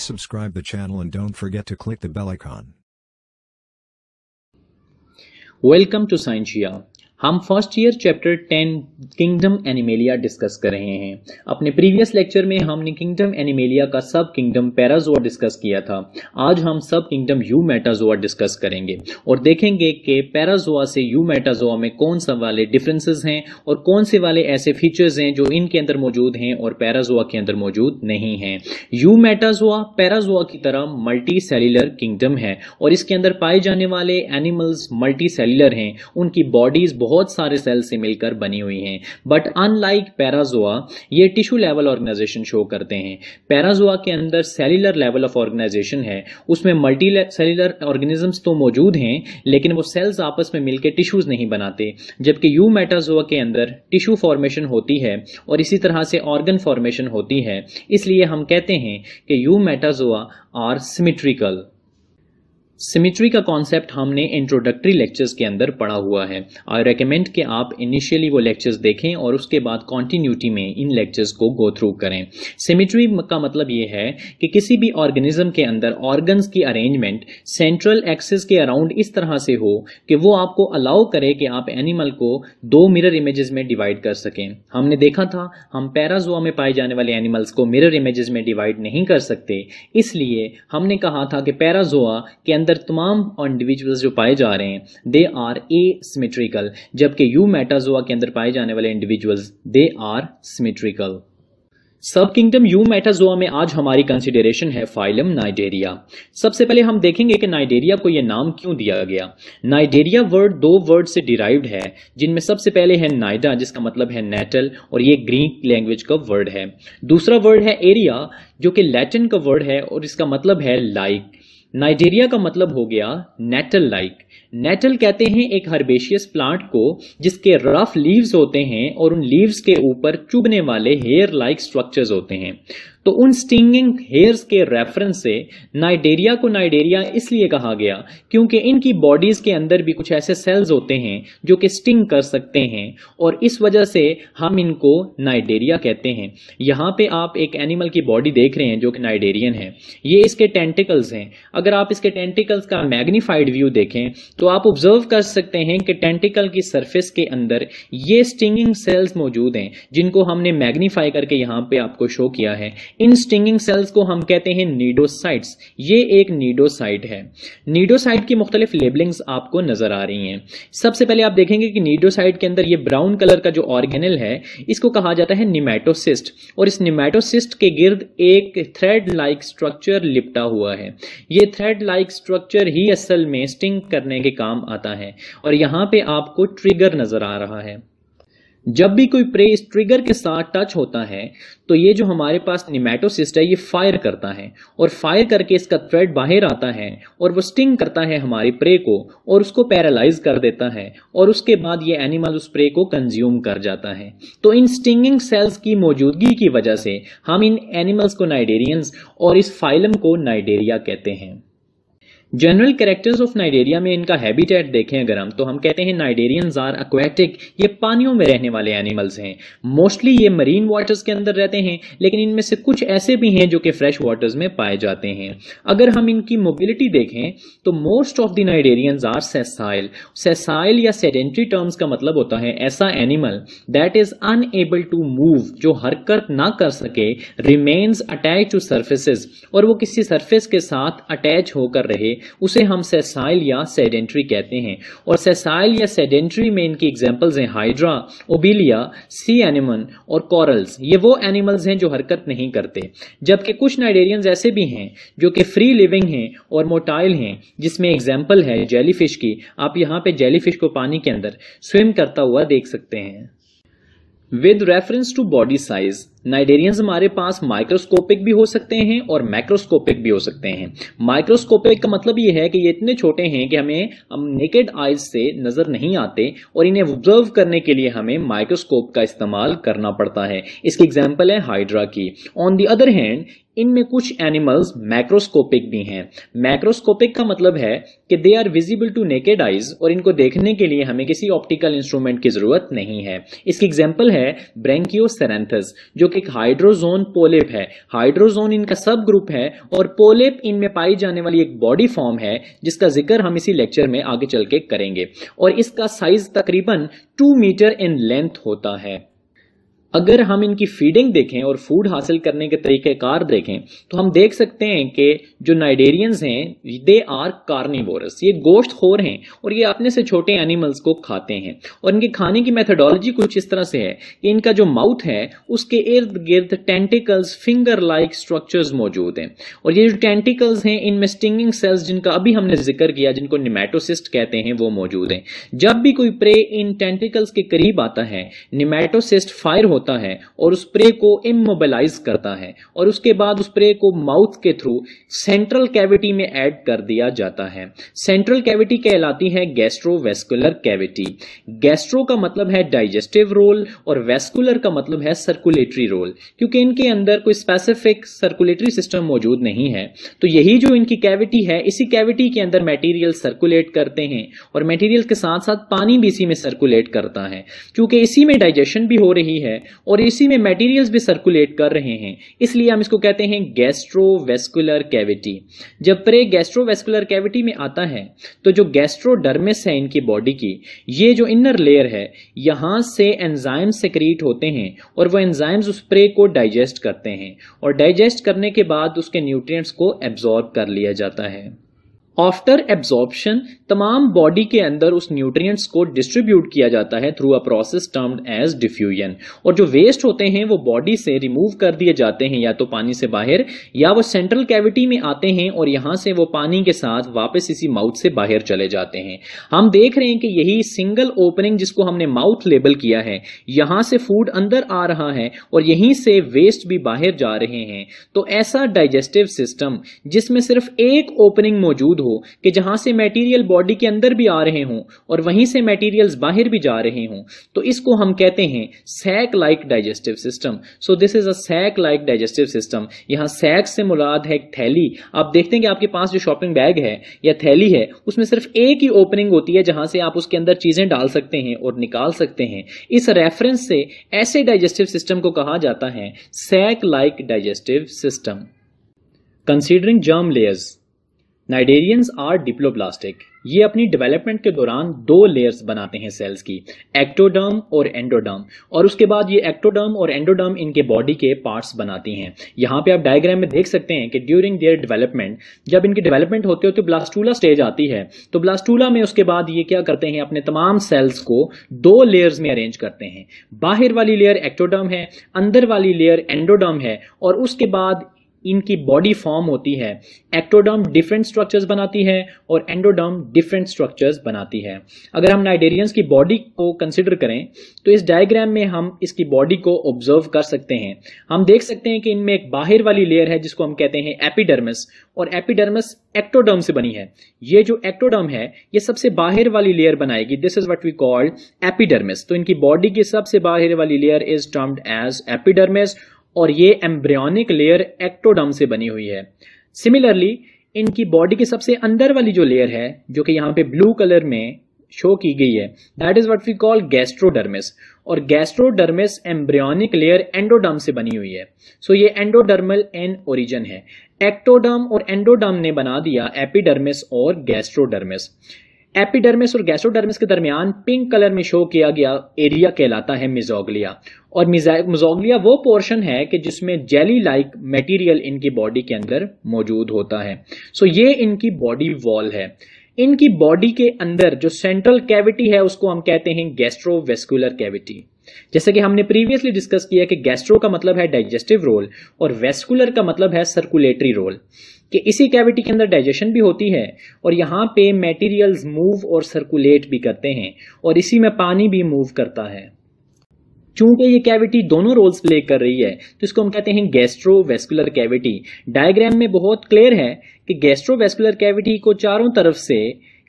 Please subscribe the channel and don't forget to click the bell icon. Welcome to Scientia. हम first year chapter ten kingdom Animalia discuss कर रहे हैं अपने previous lecture में हमने kingdom animalia का सब किंगडम पैराजोआ डिस्कस किया था आज हम सब किंगडम यू मेटाजोआ डिस्कस करेंगे और देखेंगे कि पैराजोआ से यू मेटाजोआ में कौन सा वाले डिफरेंसेस हैं और कौन से वाले ऐसे फीचर्स हैं जो इनके अंदर मौजूद हैं और पैराजोआ के अंदर मौजूद नहीं है यू मेटाजोआ पैराजोआ की तरह मल्टी सेल्यूलर किंगडम है और इसके अंदर पाए जाने वाले एनिमल्स मल्टी सेल्यूलर हैं उनकी बॉडीज बहुत बहुत सारे सेल से मिलकर बनी हुई हैं बट अनलाइक पैराजोआ ये टिश्यू लेवल ऑर्गेनाइजेशन शो करते हैं पैराजोआ के अंदर सेलुलर लेवल ऑफ ऑर्गेनाइजेशन है उसमें मल्टी सेलुलर ऑर्गेनिजम्स तो मौजूद हैं लेकिन वो सेल्स आपस में मिलकर टिश्यूज नहीं बनाते जबकि यू मेटाजोआ के अंदर टिश्यू फॉर्मेशन होती है और इसी तरह से ऑर्गन फॉर्मेशन होती है इसलिए हम कहते हैं कि eumetazoa are symmetrical symmetry का कॉन्सेप्ट हमने इंट्रोडक्टरी लेक्चर्स के अंदर पढ़ा हुआ है आई रेकमेंड कि आप इनिशियली वो लेक्चर्स देखें और उसके बाद कॉन्टीन्यूटी में इन लेक्चर्स को गो थ्रू करें सिमिट्री का मतलब ये है कि किसी भी ऑर्गेनिज्म के अंदर ऑर्गन्स की अरेंजमेंट सेंट्रल एक्सेस के अराउंड इस तरह से हो कि वो आपको अलाउ करे कि आप एनिमल को दो मिरर इमेजेस में डिवाइड कर सकें हमने देखा था हम पैराजोआ में पाए जाने वाले एनिमल्स को मिरर इमेजेस में डिवाइड नहीं कर सकते इसलिए हमने कहा था कि पैराजोआ के अंदर अंदर तमाम इंडिविजुअल्स जो पाए जा रहे हैं दे आर ए सिमेट्रिकल जबकि यू मेटाजोआ के अंदर पाए जाने वाले individuals they are symmetrical subkingdom eumetazoa में आज हमारी कंसिडरेशन है फाइलम नाइडेरिया सबसे पहले हम देखेंगे कि नाइडेरिया को यह नाम क्यों दिया गया नाइडेरिया वर्ड दो वर्ड से डिराइव्ड है जिनमें सबसे पहले है नाइडा जिसका मतलब है नेटल और ये ग्रीक लैंग्वेज का वर्ड है दूसरा वर्ड है एरिया जो कि लैटिन का वर्ड है और इसका मतलब है लाइक नाइजेरिया का मतलब हो गया नेटल लाइक नेटल कहते हैं एक हर्बेशियस प्लांट को जिसके रफ लीव्स होते हैं और उन लीव्स के ऊपर चुभने वाले हेयर लाइक स्ट्रक्चर्स होते हैं तो उन स्टिंगिंग हेयर्स के रेफरेंस से नाइडेरिया को नाइडेरिया इसलिए कहा गया क्योंकि इनकी बॉडीज के अंदर भी कुछ ऐसे सेल्स होते हैं जो कि स्टिंग कर सकते हैं और इस वजह से हम इनको नाइडेरिया कहते हैं यहाँ पे आप एक एनिमल की बॉडी देख रहे हैं जो कि नाइडेरियन है ये इसके टेंटिकल्स हैं अगर आप इसके टेंटिकल्स का मैग्नीफाइड व्यू देखें तो आप ऑब्जर्व कर सकते हैं कि टेंटिकल की सर्फेस के अंदर ये स्टिंगिंग सेल्स मौजूद हैं जिनको हमने मैग्नीफाई करके यहाँ पे आपको शो किया है इन स्टिंगिंग सेल्स को हम कहते हैं नीडोसाइट्स ये एक नीडोसाइट है नीडोसाइट की मुख्तलिफ लेबलिंग्स आपको नजर आ रही हैं सबसे पहले आप देखेंगे कि नीडोसाइट के अंदर ये ब्राउन कलर का जो ऑर्गेनल है इसको कहा जाता है निमेटोसिस्ट और इस निमेटोसिस्ट के गिर्द एक थ्रेड लाइक स्ट्रक्चर लिपटा हुआ है ये थ्रेड लाइक स्ट्रक्चर ही असल में स्टिंग करने के काम आता है और यहां पर आपको ट्रिगर नजर आ रहा है जब भी कोई प्रे इस ट्रिगर के साथ टच होता है तो ये जो हमारे पास निमेटोसिस्ट है ये फायर करता है और फायर करके इसका थ्रेड बाहर आता है और वो स्टिंग करता है हमारे प्रे को और उसको पैरालाइज कर देता है और उसके बाद ये एनिमल उस प्रे को कंज्यूम कर जाता है तो इन स्टिंगिंग सेल्स की मौजूदगी की वजह से हम इन एनिमल्स को नाइडेरियंस और इस फाइलम को नाइडेरिया कहते हैं जनरल कैरेक्टर्स ऑफ नाइडेरिया में इनका हैबिटेट देखें अगर हम तो हम कहते हैं नाइडेरियंस आर अक्वेटिक ये पानियों में रहने वाले एनिमल्स हैं मोस्टली ये मरीन वाटर्स के अंदर रहते हैं लेकिन इनमें से कुछ ऐसे भी हैं जो कि फ्रेश वाटर्स में पाए जाते हैं अगर हम इनकी मोबिलिटी देखें तो most of the cnidarians are sessile sessile या सेडेंट्री टर्म्स का मतलब होता है ऐसा animal that is unable to move जो हरकत ना कर सके रिमेन्स अटैच टू सर्फेसिस और वो किसी सर्फेस के साथ अटैच होकर रहे उसे हम सेसाइल या सेडेंट्री कहते हैं और सेसाइल या सेडेंट्री में इनकी एग्जाम्पल्स हैं हाइड्रा ओबिलिया सी एनिमल और कॉरल्स ये वो एनिमल्स हैं जो हरकत नहीं करते जबकि कुछ नाइडेरियंस ऐसे भी हैं जो कि फ्री लिविंग हैं और मोटाइल हैं जिसमें एग्जाम्पल है जेली की आप यहाँ पर जेली को पानी के अंदर स्विम करता हुआ देख सकते हैं with reference to body size cnidarians हमारे पास माइक्रोस्कोपिक भी हो सकते हैं और मैक्रोस्कोपिक भी हो सकते हैं माइक्रोस्कोपिक का मतलब ये है कि ये इतने छोटे हैं कि हमें हम नेकेड आइज से नज़र नहीं आते और इन्हें ऑब्जर्व करने के लिए हमें माइक्रोस्कोप का इस्तेमाल करना पड़ता है इसकी एग्जाम्पल है हाइड्रा की ऑन दी अदर हैंड इनमें कुछ एनिमल्स मैक्रोस्कोपिक भी हैं मैक्रोस्कोपिक का मतलब है कि they are visible to naked eyes और इनको देखने के लिए हमें किसी ऑप्टिकल इंस्ट्रूमेंट की जरूरत नहीं है इसकी एग्जाम्पल है ब्रेंकियोसेरेंथस जो कि एक हाइड्रोजोन पोलिप है हाइड्रोजोन इनका सब ग्रुप है और पोलिप इनमें पाई जाने वाली एक बॉडी फॉर्म है जिसका जिक्र हम इसी लेक्चर में आगे चल के करेंगे और इसका साइज तकरीबन टू मीटर इन लेंथ होता है अगर हम इनकी फीडिंग देखें और फूड हासिल करने के तरीक़ेकार देखें तो हम देख सकते हैं कि जो नाइडेरियंस हैं दे आर कार्निवोरस ये गोश्त खोर हैं और ये अपने से छोटे एनिमल्स को खाते हैं और इनके खाने की मेथडोलॉजी कुछ इस तरह से है कि इनका जो माउथ है उसके इर्द गिर्द टेंटिकल्स फिंगर लाइक स्ट्रक्चर्स मौजूद हैं और ये जो टेंटिकल्स हैं इनमें स्टिंगिंग सेल्स जिनका अभी हमने जिक्र किया जिनको निमेटोसिस्ट कहते हैं वो मौजूद हैं जब भी कोई प्रे इन टेंटिकल्स के करीब आता है निमेटोसिस्ट फायर होता है और उस प्रे को इमोबिलाइज करता है और उसके बाद उस प्रे को माउथ के थ्रू सेंट्रल कैविटी में ऐड कर दिया जाता है सेंट्रल कैविटी कहलाती है गैस्ट्रोवेस्कुलर कैविटी गैस्ट्रो का मतलब है डाइजेस्टिव रोल और वेस्कुलर का मतलब है सर्कुलेटरी रोल क्योंकि इनके अंदर कोई स्पेसिफिक सर्कुलेटरी सिस्टम मौजूद नहीं है तो यही जो इनकी कैविटी है इसी कैविटी के अंदर मेटीरियल सर्कुलेट करते हैं और मेटीरियल के साथ साथ पानी भी इसी में सर्कुलेट करता है क्योंकि इसी में डाइजेशन भी हो रही है और इसी में मेटीरियल भी सर्कुलेट कर रहे हैं इसलिए हम इसको कहते हैं गैस्ट्रोवेस्कुलर कैविटी कैविटी जब प्रे गैस्ट्रोवेस्कुलर कैविटी में आता है तो जो गैस्ट्रोडर्मिस है इनकी बॉडी की ये जो इनर लेयर है यहां से एंजाइम सेक्रीट होते हैं और वो एंजाइम्स उस प्रे को डाइजेस्ट करते हैं और डाइजेस्ट करने के बाद उसके न्यूट्रिएंट्स को एब्जॉर्ब कर लिया जाता है आफ्टर एब्जॉर्प्शन तमाम बॉडी के अंदर उस न्यूट्रिएंट्स को डिस्ट्रीब्यूट किया जाता है through a process termed as diffusion और जो वेस्ट होते हैं वो बॉडी से रिमूव कर दिए जाते हैं या तो पानी से बाहर या वो सेंट्रल कैविटी में आते हैं और यहां से वो पानी के साथ वापस इसी माउथ से बाहर चले जाते हैं हम देख रहे हैं कि यही सिंगल ओपनिंग जिसको हमने माउथ लेबल किया है यहां से फूड अंदर आ रहा है और यहीं से वेस्ट भी बाहर जा रहे हैं तो ऐसा डाइजेस्टिव सिस्टम जिसमें सिर्फ एक ओपनिंग मौजूद मौजूद हो कि जहां से मेटीरियल बॉडी के अंदर भी आ रहे हों और वहीं से मटेरियल्स बाहर भी जा रहे हों तो इसको हम कहते हैं sac like digestive system so this is a sac like digestive system यहां सैक से मुलाद है थैली आप देखते हैं कि आपके पास जो शॉपिंग बैग है या थैली है उसमें सिर्फ एक ही ओपनिंग होती है जहां से आप उसके अंदर चीजें डाल सकते हैं और निकाल सकते हैं इस रेफरेंस से ऐसे डाइजेस्टिव सिस्टम को कहा जाता है sac like digestive system considering germ layers cnidarians are diploblastic ये अपनी डेवलपमेंट के दौरान दो लेयर्स बनाते हैं सेल्स की एक्टोडर्म और एंडोडर्म और उसके बाद ये एक्टोडर्म और एंडोडर्म इनके बॉडी के पार्ट्स बनाती हैं यहाँ पे आप डायग्राम में देख सकते हैं कि ड्यूरिंग देयर डेवलपमेंट जब इनकी डेवलपमेंट होते होते ब्लास्टूला स्टेज आती है तो ब्लास्टूला तो में उसके बाद ये क्या करते हैं अपने तमाम सेल्स को दो लेयर्स में अरेंज करते हैं बाहर वाली लेयर एक्टोडर्म है अंदर वाली लेयर एंडोडर्म है और उसके बाद इनकी बॉडी फॉर्म होती है एक्टोडर्म डिफरेंट स्ट्रक्चर्स बनाती है और एंडोडर्म डिफरेंट स्ट्रक्चर्स बनाती है अगर हम नाइडेरियंस की बॉडी को कंसिडर करें तो इस डायग्राम में हम इसकी बॉडी को ऑब्जर्व कर सकते हैं हम देख सकते हैं कि इनमें एक बाहर वाली लेयर है जिसको हम कहते हैं एपिडर्मिस और एपिडर्मस एक्टोडर्म से बनी है ये जो एक्टोडर्म है ये सबसे बाहर वाली लेयर बनाएगी this is what we called epidermis तो इनकी बॉडी की सबसे बाहर वाली layer is termed as epidermis और ये एम्ब्रियोनिक लेयर एक्टोडम से बनी हुई है सिमिलरली इनकी बॉडी के सबसे अंदर वाली जो लेयर है जो कि यहाँ पे ब्लू कलर में शो की गई है that is what we call gastrodermis और गैस्ट्रोडर्मिस एम्ब्रियोनिक लेयर एंडोडर्म से बनी हुई है सो so, ये एंडोडर्मल एन ओरिजन है एक्टोडर्म और एंडोडर्म ने बना दिया एपिडर्मिस और गैस्ट्रोडर्मिस एपिडर्मिस और गैसोडर्मिस के दरमियान पिंक कलर में शो किया गया एरिया कहलाता है मिजोगलिया और मिजोगलिया वो पोर्शन है कि जिसमें जेली लाइक मटेरियल इनकी बॉडी के अंदर मौजूद होता है सो ये इनकी बॉडी वॉल है इनकी बॉडी के अंदर जो सेंट्रल कैविटी है उसको हम कहते हैं गैस्ट्रोवेस्कुलर कैविटी जैसे कि हमने प्रीवियसली डिस्कस किया कि गैस्ट्रो का मतलब है डाइजेस्टिव रोल और वेस्कुलर का मतलब है सर्कुलेटरी रोल कि इसी कैविटी के अंदर डाइजेशन भी होती है और यहाँ पे मटेरियल्स मूव और सर्कुलेट भी करते हैं और इसी में पानी भी मूव करता है चूंकि ये कैविटी दोनों रोल्स प्ले कर रही है तो इसको हम कहते हैं गैस्ट्रोवेस्कुलर कैविटी डायग्राम में बहुत क्लियर है कि गैस्ट्रोवेस्कुलर कैविटी को चारों तरफ से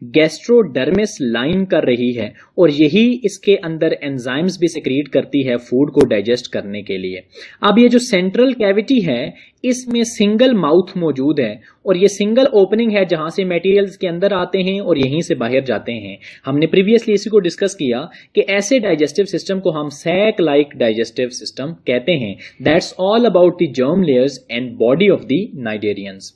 गैस्ट्रोडर्मिस लाइन कर रही है और यही इसके अंदर एंजाइम्स भी सिक्रीट करती है फूड को डाइजेस्ट करने के लिए अब ये जो सेंट्रल कैविटी है इसमें सिंगल माउथ मौजूद है और ये सिंगल ओपनिंग है जहां से मटेरियल्स के अंदर आते हैं और यहीं से बाहर जाते हैं हमने प्रीवियसली इसी को डिस्कस किया कि ऐसे डाइजेस्टिव सिस्टम को हम सैक लाइक डाइजेस्टिव सिस्टम कहते हैं that's all about the germ layers and body of the cnidarians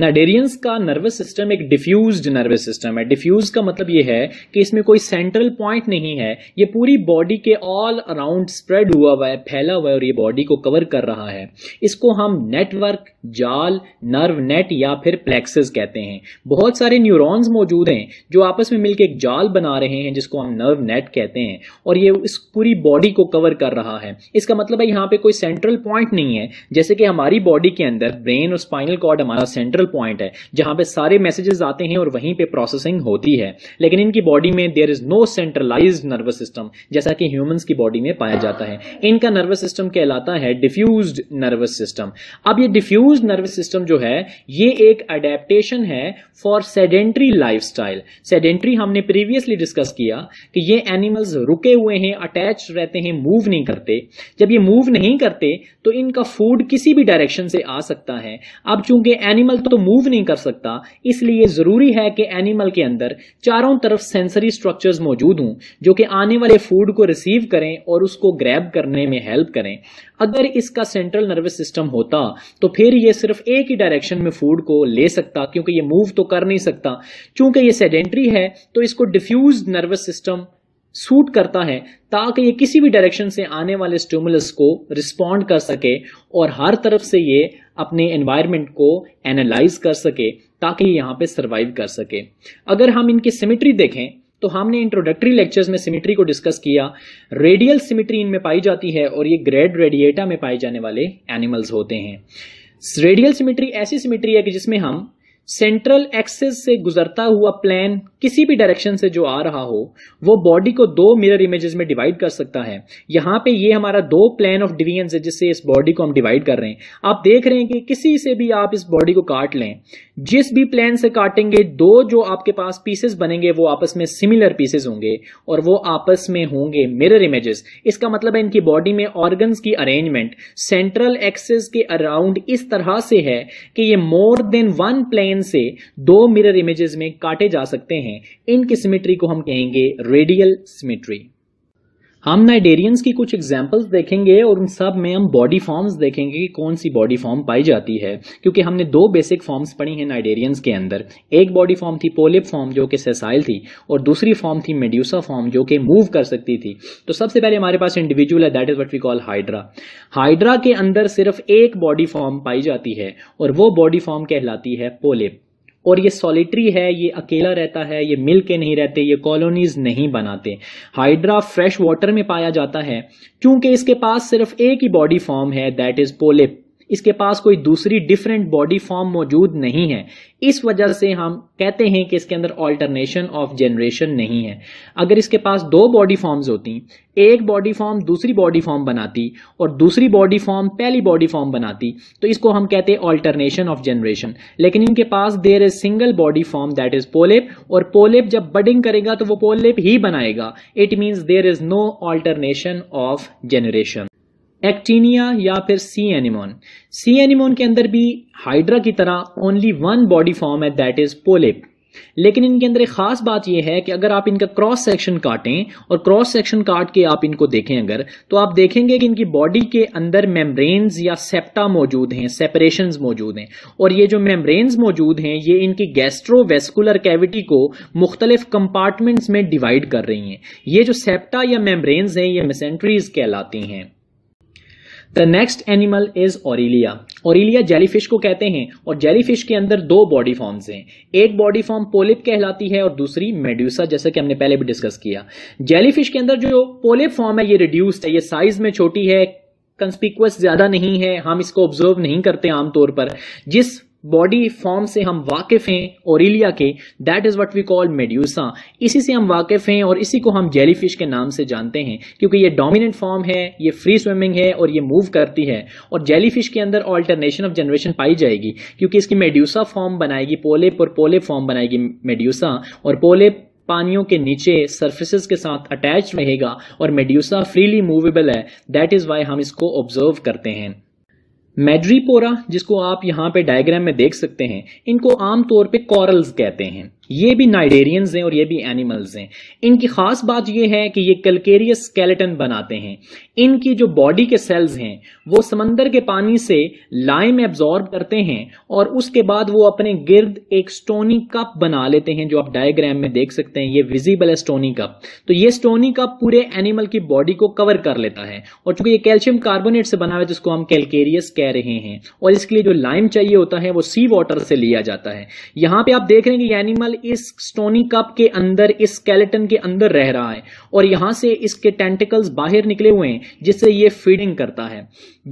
cnidarians का नर्वस सिस्टम एक डिफ्यूज नर्वस सिस्टम है डिफ्यूज का मतलब यह है कि इसमें कोई सेंट्रल पॉइंट नहीं है ये पूरी बॉडी के ऑल अराउंड स्प्रेड हुआ हुआ है फैला हुआ है और ये बॉडी को कवर कर रहा है इसको हम नेटवर्क जाल नर्व नेट या फिर प्लेक्सेस कहते हैं बहुत सारे न्यूरॉन्स मौजूद हैं जो आपस में मिलकर एक जाल बना रहे हैं जिसको हम नर्व नेट कहते हैं और ये इस पूरी बॉडी को कवर कर रहा है इसका मतलब है यहाँ पे कोई सेंट्रल पॉइंट नहीं है जैसे कि हमारी बॉडी के अंदर ब्रेन और स्पाइनल कॉर्ड हमारा सेंट्रल पॉइंट है जहां पे सारे मैसेजेस आते हैं और वहीं पे प्रोसेसिंग होती है लेकिन इनकी बॉडी में there is no centralize nervous system जैसा कि ह्यूमंस की बॉडी में पाया जाता है इनका नर्वस सिस्टम कहलाता है डिफ्यूज नर्वस सिस्टम अब ये डिफ्यूज नर्वस सिस्टम जो है ये एक अडेप्टेशन है for sedentary life style sedentary हमने प्रीवियसली डिस्कस किया कि ये एनिमल्स रुके हुए हैं अटैच रहते हैं मूव नहीं करते जब ये मूव नहीं करते तो इनका फूड किसी भी डायरेक्शन से आ सकता है अब चूंकि एनिमल तो मूव नहीं कर सकता इसलिए जरूरी है कि एनिमल के अंदर चारों तरफ सेंसरी स्ट्रक्चर्स मौजूद हों जो कि आने वाले फूड को रिसीव करें और उसको ग्रैब करने में हेल्प करें अगर इसका सेंट्रल नर्वस सिस्टम होता तो फिर ये सिर्फ एक ही डायरेक्शन में फूड को ले सकता क्योंकि ये मूव तो कर नहीं सकता चूंकि ये सेडेंट्री है तो इसको डिफ्यूज नर्वस सिस्टम सूट करता है ताकि ये किसी भी डायरेक्शन से आने वाले स्टूमुलस को रिस्पॉन्ड कर सके और हर तरफ से ये अपने एनवायरमेंट को एनालाइज कर सके ताकि यहाँ पे सर्वाइव कर सके अगर हम इनकी सिमिट्री देखें तो हमने इंट्रोडक्टरी लेक्चर्स में सिमिट्री को डिस्कस किया रेडियल सिमिट्री इनमें पाई जाती है और ये ग्रेड रेडिएटा में पाए जाने वाले एनिमल्स होते हैं रेडियल सिमिट्री ऐसी सिमिट्री है कि जिसमें हम सेंट्रल एक्सिस से गुजरता हुआ प्लेन किसी भी डायरेक्शन से जो आ रहा हो वो बॉडी को दो मिरर इमेजेस में डिवाइड कर सकता है यहां पे ये हमारा दो प्लेन ऑफ डिवीजन है जिससे इस बॉडी को हम डिवाइड कर रहे हैं आप देख रहे हैं कि किसी से भी आप इस बॉडी को काट लें जिस भी प्लेन से काटेंगे दो जो आपके पास पीसेस बनेंगे वो आपस में सिमिलर पीसेस होंगे और वो आपस में होंगे मिरर इमेजेस इसका मतलब है इनकी बॉडी में ऑर्गन्स की अरेंजमेंट सेंट्रल एक्सेस के अराउंड इस तरह से है कि ये मोर देन वन प्लेन से दो मिरर इमेजेस में काटे जा सकते हैं इनकी सिमिट्री को हम कहेंगे रेडियल सिमिट्री हम नाइडेरियंस की कुछ एग्जाम्पल्स देखेंगे और उन सब में हम बॉडी फॉर्म्स देखेंगे कि कौन सी बॉडी फॉर्म पाई जाती है क्योंकि हमने दो बेसिक फॉर्म्स पढ़ी हैं नाइडेरियंस के अंदर एक बॉडी फॉर्म थी पोलिप फॉर्म जो कि सेसाइल थी और दूसरी फॉर्म थी मेड्यूसा फॉर्म जो कि मूव कर सकती थी तो सबसे पहले हमारे पास इंडिविजुअल है that is what we call hydra hydra के अंदर सिर्फ एक बॉडी फॉर्म पाई जाती है और वो बॉडी फॉर्म कहलाती है पोलिप और ये सॉलिटरी है ये अकेला रहता है ये मिल के नहीं रहते ये कॉलोनीज नहीं बनाते हाइड्रा फ्रेश वाटर में पाया जाता है क्योंकि इसके पास सिर्फ एक ही बॉडी फॉर्म है दैट इज पोलिप इसके पास कोई दूसरी डिफरेंट बॉडी फॉर्म मौजूद नहीं है इस वजह से हम कहते हैं कि इसके अंदर ऑल्टरनेशन ऑफ जनरेशन नहीं है अगर इसके पास दो बॉडी फॉर्म्स होती एक बॉडी फॉर्म दूसरी बॉडी फॉर्म बनाती और दूसरी बॉडी फॉर्म पहली बॉडी फॉर्म बनाती तो इसको हम कहते हैं ऑल्टरनेशन ऑफ जनरेशन लेकिन इनके पास there is single body form that is polyp और पोलेप जब बडिंग करेगा तो वो पोलेप ही बनाएगा it means there is no alternation of generation actinia या फिर सी एनिमोन सी एनिमोन के अंदर भी हाइड्रा की तरह ओनली वन बॉडी फॉर्म है दैट इज पोलिप लेकिन इनके अंदर एक खास बात यह है कि अगर आप इनका क्रॉस सेक्शन काटें और क्रॉस सेक्शन काट के आप इनको देखें अगर तो आप देखेंगे कि इनकी बॉडी के अंदर मेम्ब्रेन्स या सेप्टा मौजूद हैं सेपरेशन मौजूद हैं और ये जो मेम्ब्रेन्स मौजूद हैं ये इनकी गैस्ट्रोवेस्कुलर कैविटी को मुख्तलिफ कंपार्टमेंट्स में डिवाइड कर रही हैं ये जो सेप्टा या मेम्ब्रेन्स हैं ये मिसेंट्रीज कहलाती हैं the next animal is aurelia aurelia jellyfish को कहते हैं और जेलीफिश के अंदर दो बॉडी फॉर्म्स हैं एक बॉडी फॉर्म पोलिप कहलाती है और दूसरी मेड्यूसा जैसा कि हमने पहले भी डिस्कस किया जेलीफिश के अंदर जो पोलिप फॉर्म है ये रिड्यूस्ड है ये साइज में छोटी है कंस्पिकुअस ज्यादा नहीं है हम इसको ऑब्जर्व नहीं करते आमतौर पर जिस बॉडी फॉर्म से हम वाकिफ हैं ओरिलिया के that is what we call medusa इसी से हम वाकिफ हैं और इसी को हम जेलीफिश के नाम से जानते हैं क्योंकि ये डोमिनेंट फॉर्म है ये फ्री स्विमिंग है और ये मूव करती है और जेलीफिश के अंदर ऑल्टरनेशन ऑफ जनरेशन पाई जाएगी क्योंकि इसकी मेड्यूसा फॉर्म बनाएगी पोलेप और पोलेप फॉर्म बनाएगी मेड्यूसा और पोलेप पानियों के नीचे सर्फेसिस के साथ अटैच रहेगा और मेड्यूसा फ्रीली मूवेबल है दैट इज़ वाई हम इसको ऑब्जर्व करते हैं मेड्रीपोरा जिसको आप यहाँ पे डायग्राम में देख सकते हैं इनको आमतौर पे कॉरल्स कहते हैं ये भी नाइडेरियंस हैं और ये भी एनिमल्स हैं इनकी खास बात यह है कि ये कलकेरियस स्केलेटन बनाते हैं इनकी जो बॉडी के सेल्स हैं वो समंदर के पानी से लाइम एब्जॉर्ब करते हैं और उसके बाद वो अपने गिर्द एक स्टोनी कप बना लेते हैं जो आप डायग्राम में देख सकते हैं ये विजिबल है स्टोनी कप तो ये स्टोनी कप पूरे एनिमल की बॉडी को कवर कर लेता है और चूंकि ये कैल्शियम कार्बोनेट से बना हुआ है जिसको हम कैलकेरियस कह रहे हैं और इसके लिए जो लाइम चाहिए होता है वो सी वाटर से लिया जाता है यहां पर आप देख रहे हैं कि एनिमल इस स्टोनी कप के अंदर इस स्केलेटन के अंदर रह रहा है और यहां से इसके टेंटिकल्स बाहर निकले हुए हैं जिससे ये फीडिंग करता है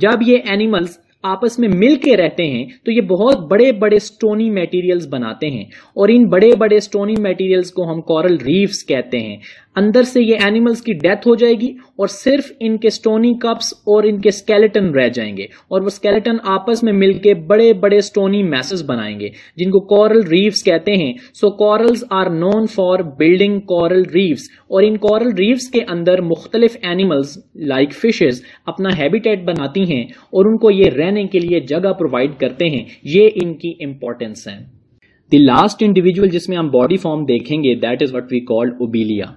जब ये एनिमल्स आपस में मिल के रहते हैं तो ये बहुत बड़े बड़े स्टोनी मटेरियल्स बनाते हैं और इन बड़े बड़े स्टोनी मटेरियल्स को हम कॉरल रीफ्स कहते हैं अंदर से ये एनिमल्स की डेथ हो जाएगी और सिर्फ इनके स्टोनी कप्स और इनके स्केलेटन रह जाएंगे और वो स्केलेटन आपस में मिलके बड़े बड़े स्टोनी मैसेस बनाएंगे जिनको कॉरल रीव्स कहते हैं so corals are known for building coral reefs और इन कॉरल रीव्स के अंदर मुख्तलिफ एनिमल्स लाइक फिशेज अपना हैबिटेट बनाती हैं और उनको ये रहने के लिए जगह प्रोवाइड करते हैं ये इनकी इंपॉर्टेंस है द लास्ट इंडिविजुअल जिसमें हम बॉडी फॉर्म देखेंगे that is what we called obelia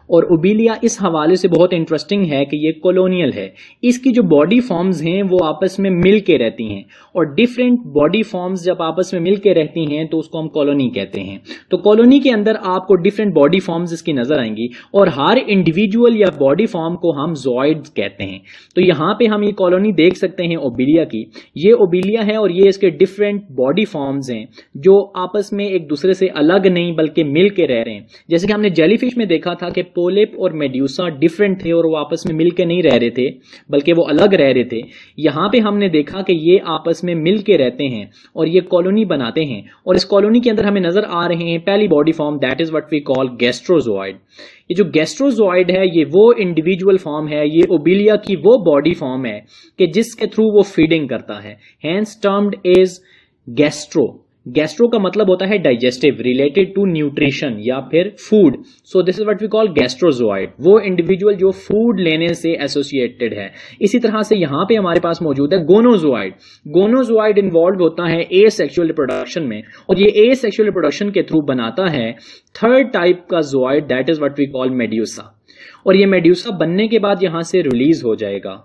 और ओबिलिया इस हवाले से बहुत इंटरेस्टिंग है कि ये कॉलोनियल है इसकी जो बॉडी फॉर्म्स हैं वो आपस में मिल के रहती हैं और डिफरेंट बॉडी फॉर्म्स जब आपस में मिल के रहती हैं तो उसको हम कॉलोनी कहते हैं तो कॉलोनी के अंदर आपको डिफरेंट बॉडी फॉर्म्स इसकी नजर आएंगी और हर इंडिविजुअल या बॉडी फॉर्म को हम जॉइड कहते हैं तो यहाँ पे हम ये कॉलोनी देख सकते हैं ओबिलिया की ये ओबिलिया है और ये इसके डिफरेंट बॉडी फॉर्म्स हैं जो आपस में एक दूसरे से अलग नहीं बल्कि मिल के रह रहे हैं जैसे कि हमने जेलीफिश में देखा था कि पोलिप और मेड्यूसा डिफरेंट थे और वो आपस में मिल नहीं रह रहे थे बल्कि वो अलग रह रहे थे यहाँ पे हमने देखा कि ये आपस में मिलके रहते हैं और ये कॉलोनी बनाते हैं और इस कॉलोनी के अंदर हमें नजर आ रहे हैं पहली body form that is what we call gastrozooid ये जो गैस्ट्रोजोइड है ये वो इंडिविजुअल फॉर्म है ये ओबिलिया की वो बॉडी फॉर्म है कि जिसके थ्रू वो फीडिंग करता है and termed is gastro gastro का मतलब होता है डाइजेस्टिव रिलेटेड टू न्यूट्रिशन या फिर food so this is what we call gastrozooid वो इंडिविजुअल जो फूड लेने से एसोसिएटेड है इसी तरह से यहां पे हमारे पास मौजूद है गोनोजोइड गोनोजोइड इन्वॉल्व होता है ए सेक्शुअल रिप्रोडक्शन में और ये ए सेक्शुअल रिप्रोडक्शन के थ्रू बनाता है थर्ड टाइप का zooid that is what we call medusa और ये मेड्यूसा बनने के बाद यहां से रिलीज हो जाएगा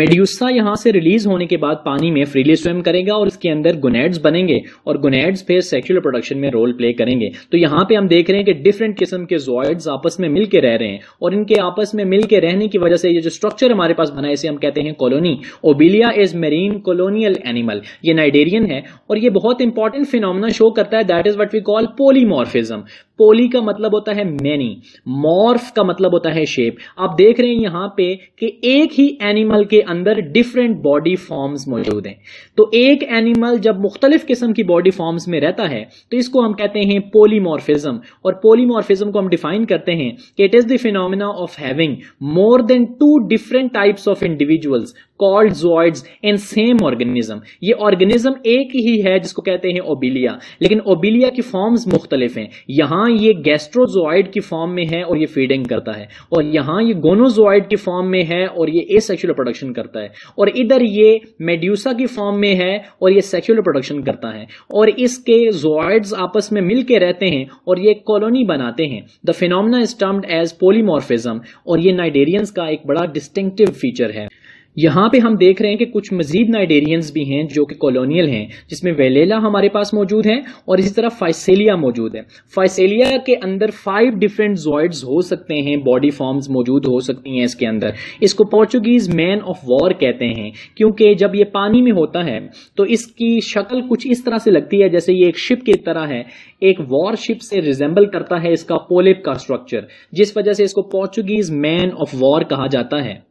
मेड्यूसा यहां से रिलीज होने के बाद पानी में फ्रीली स्विम करेगा और इसके अंदर गुनेड्स बनेंगे और गुनेड्स फिर सेक्सुअल प्रोडक्शन में रोल प्ले करेंगे तो यहां पे हम देख रहे हैं कि डिफरेंट किस्म के जॉइड्स आपस में मिलकर रह रहे हैं और इनके आपस में मिलकर रहने की वजह से ये जो स्ट्रक्चर हमारे पास बना है इसे हम कहते हैं colony obelia is marine colonial animal ये नाइडेरियन है और ये बहुत इंपॉर्टेंट फिनोमना शो करता है that is what we call polymorphism poly का मतलब होता है मैनी मॉर्फ का मतलब होता है शेप आप देख रहे हैं यहां पे कि एक ही एनिमल के अंदर डिफरेंट बॉडी फॉर्म्स मौजूद हैं तो एक एनिमल जब मुख्तलिफ किस्म की बॉडी फॉर्म्स में रहता है तो इसको हम कहते हैं पोलीमॉर्फिज्म और पोलीमॉर्फिज्म को हम डिफाइन करते हैं कि it is the phenomena of having more than two different types of individuals called zooids in same organism ये ऑर्गेनिज्म एक ही है जिसको कहते हैं ओबिलिया लेकिन ओबिलिया की फॉर्म्स मुख्तलिफ हैं यहां ये गैस्ट्रोजॉइड की फॉर्म में है और ये फीडिंग करता है और यहां ये गोनोजॉइड की फॉर्म में है और ये ए सेक्शुअल प्रोडक्शन करता है और इधर ये मेड्यूसा की फॉर्म में है और ये सेक्शुअल प्रोडक्शन करता है और इसके जॉइड्स आपस में मिलकर रहते हैं और ये कॉलोनी बनाते हैं the phenomena is termed as polymorphism और ये नाइडेरियंस का एक बड़ा डिस्टिंक्टिव फीचर है यहाँ पे हम देख रहे हैं कि कुछ मजीद नाइडेरियंस भी हैं जो कि कॉलोनियल हैं जिसमें वेलेला हमारे पास मौजूद है और इसी तरह फाइसेलिया मौजूद है फाइसेलिया के अंदर फाइव डिफरेंट जॉइड्स हो सकते हैं बॉडी फॉर्म्स मौजूद हो सकती हैं इसके अंदर इसको पोर्चुगीज मैन ऑफ वॉर कहते हैं क्योंकि जब ये पानी में होता है तो इसकी शक्ल कुछ इस तरह से लगती है जैसे ये एक शिप की तरह है एक वॉर शिप से रिजेंबल करता है इसका पोलिप का स्ट्रक्चर जिस वजह से इसको पोर्चुगीज मैन ऑफ वॉर कहा जाता है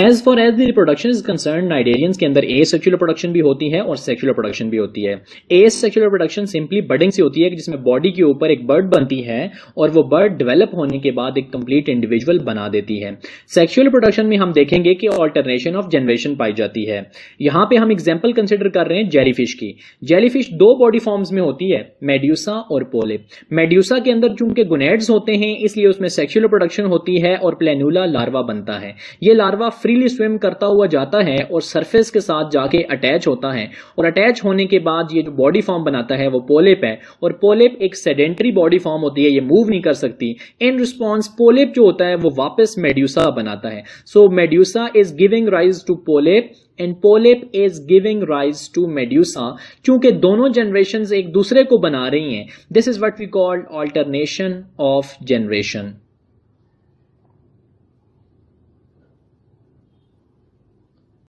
as far as the reproduction is concern cnidarians के अंदर ए सेक्चुअल प्रोडक्शन भी होती है और सेक्चुअल प्रोडक्शन भी होती है asexual production simply budding से होती है जिसमें बॉडी के ऊपर एक बर्ड बनती है और वो बर्ड डेवलप होने के बाद एक कंप्लीट इंडिविजुअल बना देती है सेक्चुअल प्रोडक्शन में हम देखेंगे कि ऑल्टरनेशन ऑफ जनरेशन पाई जाती है यहां पर हम एग्जाम्पल कंसिडर कर रहे हैं जेलीफिश की जेलीफिश दो बॉडी फॉर्म्स में होती है मेड्यूसा और पोले मेड्यूसा के अंदर चूंकि गुनेड्स होते हैं इसलिए उसमें सेक्सुअल प्रोडक्शन होती है और प्लेनुला लार्वा बनता है ये लार्वा फ्रीली स्विम करता हुआ जाता है और सरफेस के साथ जाके अटैच होता है और अटैच होने के बाद ये जो बॉडी फॉर्म बनाता है वो पोलिप है और पोलिप एक सेडेंटरी बॉडी फॉर्म होती है ये मूव नहीं कर सकती इन रिस्पॉन्स पोलिप जो होता है वो वापस मेड्यूसा बनाता है so medusa is giving rise to polyp and polyp is giving rise to medusa क्योंकि दोनों जनरेशन एक दूसरे को बना रही हैं this is what we called alternation of generation